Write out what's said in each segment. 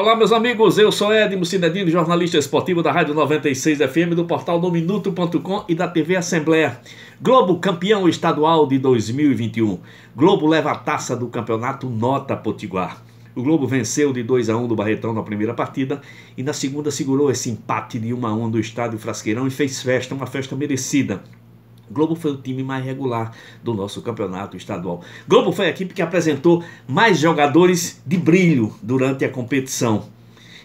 Olá, meus amigos, eu sou Edmo Cidadino, jornalista esportivo da Rádio 96 FM, do portal Dominuto.com e da TV Assembleia. Globo campeão estadual de 2021. Globo leva a taça do campeonato Nota Potiguar. O Globo venceu de 2 a 1 do Barretão na primeira partida e na segunda segurou esse empate de 1 a 1 do estádio Frasqueirão e fez festa, uma festa merecida. Globo foi o time mais regular do nosso campeonato estadual. Globo foi a equipe que apresentou mais jogadores de brilho durante a competição.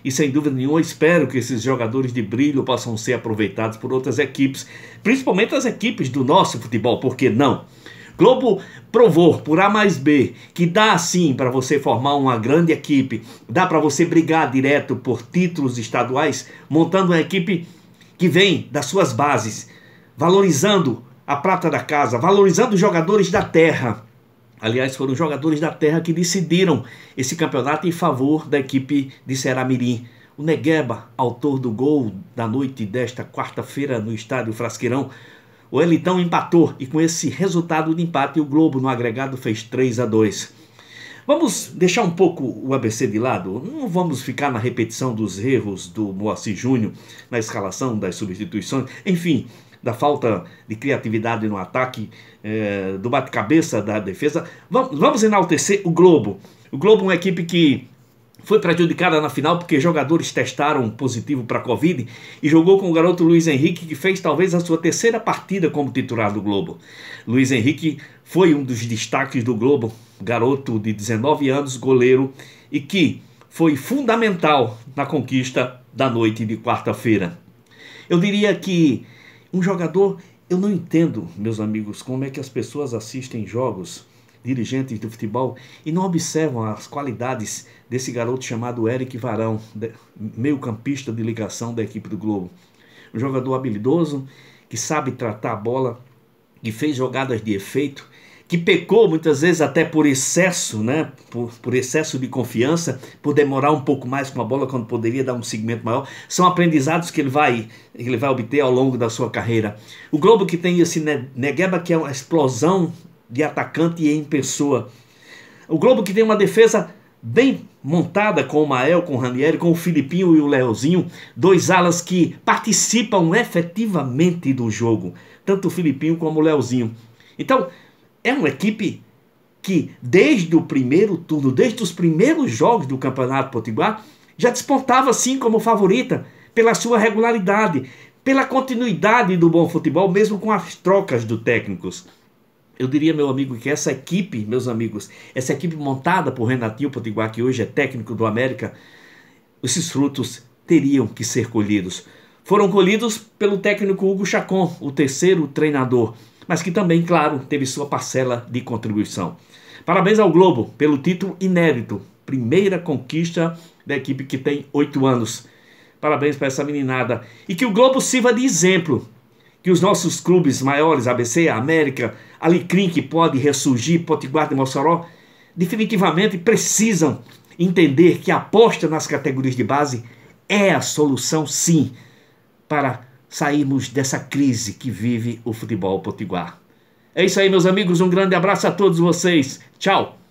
E sem dúvida nenhuma, espero que esses jogadores de brilho possam ser aproveitados por outras equipes, principalmente as equipes do nosso futebol, por que não? Globo provou por A mais B que dá sim para você formar uma grande equipe, dá para você brigar direto por títulos estaduais, montando uma equipe que vem das suas bases, valorizando a prata da casa, valorizando os jogadores da terra. Aliás, foram os jogadores da terra que decidiram esse campeonato em favor da equipe de Ceramirim. O Negueba, autor do gol da noite desta quarta-feira no estádio Frasqueirão, o Elitão empatou e com esse resultado de empate o Globo no agregado fez 3 a 2. Vamos deixar um pouco o ABC de lado, não vamos ficar na repetição dos erros do Moacir Júnior na escalação das substituições. Enfim, da falta de criatividade no ataque, é, do bate-cabeça da defesa. Vamos, vamos enaltecer o Globo. O Globo é uma equipe que foi prejudicada na final porque jogadores testaram positivo para a Covid e jogou com o garoto Luiz Henrique, que fez talvez a sua terceira partida como titular do Globo. Luiz Henrique foi um dos destaques do Globo, garoto de 19 anos, goleiro, e que foi fundamental na conquista da noite de quarta-feira. Eu diria que um jogador, eu não entendo, meus amigos, como é que as pessoas assistem jogos, dirigentes do futebol, e não observam as qualidades desse garoto chamado Eric Varão, meio-campista de ligação da equipe do Globo. Um jogador habilidoso que sabe tratar a bola, que fez jogadas de efeito que pecou muitas vezes até por excesso, né? Por, por, excesso de confiança, por demorar um pouco mais com a bola quando poderia dar um segmento maior, são aprendizados que ele vai, ele vai obter ao longo da sua carreira. O Globo que tem esse Negueba que é uma explosão de atacante em pessoa. O Globo que tem uma defesa bem montada com o Mael, com o Ranieri, com o Filipinho e o Leozinho, dois alas que participam efetivamente do jogo, tanto o Filipinho como o Leozinho. Então, é uma equipe que, desde o primeiro turno, desde os primeiros jogos do Campeonato Potiguar, já despontava assim como favorita pela sua regularidade, pela continuidade do bom futebol, mesmo com as trocas do técnicos. Eu diria, meu amigo, que essa equipe, meus amigos, essa equipe montada por Renatinho Potiguar, que hoje é técnico do América, esses frutos teriam que ser colhidos. Foram colhidos pelo técnico Hugo Chacon, o terceiro treinador mas que também, claro, teve sua parcela de contribuição. Parabéns ao Globo pelo título inédito, primeira conquista da equipe que tem oito anos. Parabéns para essa meninada. E que o Globo sirva de exemplo. Que os nossos clubes maiores, ABC, América, Alecrim, que pode ressurgir, Potiguar e Mossoró, definitivamente precisam entender que a aposta nas categorias de base é a solução, sim, para sairmos dessa crise que vive o futebol potiguar. É isso aí, meus amigos. Um grande abraço a todos vocês. Tchau!